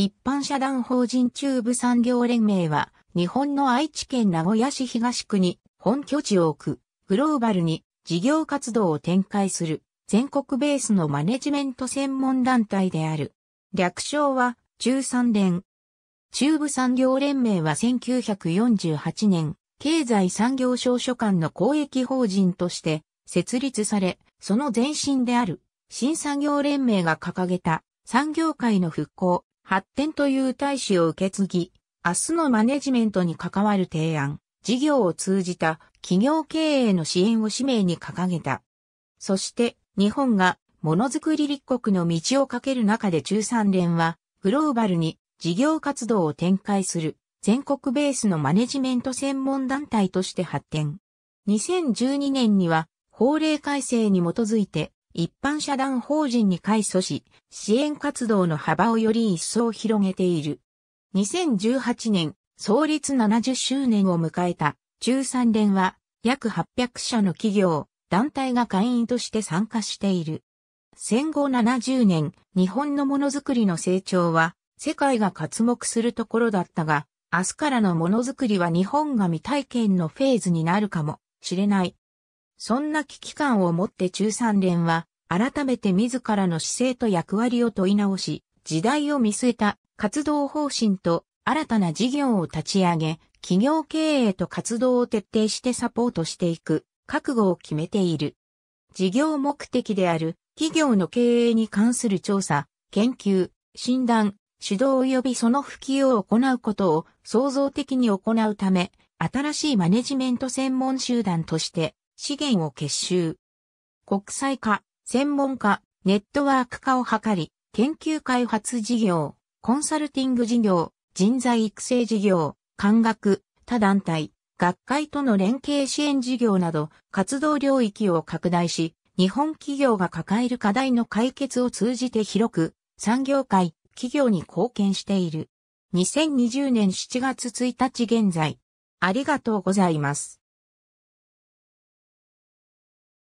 一般社団法人中部産業連盟は、日本の愛知県名古屋市東区に本拠地を置く、グローバルに事業活動を展開する全国ベースのマネジメント専門団体である。略称は中産連。中部産業連盟は1948年、経済産業省所管の公益法人として設立され、その前身である新産業連盟が掲げた産業界の復興、発展という大使を受け継ぎ、明日のマネジメントに関わる提案、事業を通じた企業経営の支援を使命に掲げた。そして日本がものづくり立国の道をかける中で中三連はグローバルに事業活動を展開する全国ベースのマネジメント専門団体として発展。2012年には法令改正に基づいて一般社団法人に改組し、支援活動の幅をより一層広げている。2018年、創立70周年を迎えた中3連は、約800社の企業、団体が会員として参加している。戦後70年、日本のものづくりの成長は、世界が活目するところだったが、明日からのものづくりは日本が未体験のフェーズになるかもしれない。そんな危機感を持って中3連は改めて自らの姿勢と役割を問い直し、時代を見据えた活動方針と新たな事業を立ち上げ、企業経営と活動を徹底してサポートしていく覚悟を決めている。事業目的である企業の経営に関する調査、研究、診断、指導及びその普及を行うことを創造的に行うため、新しいマネジメント専門集団として資源を結集。国際化、専門家、ネットワーク化を図り、研究開発事業、コンサルティング事業、人材育成事業、官学、他団体、学会との連携支援事業など活動領域を拡大し、日本企業が抱える課題の解決を通じて広く産業界、企業に貢献している。2020年7月1日現在。ありがとうございます。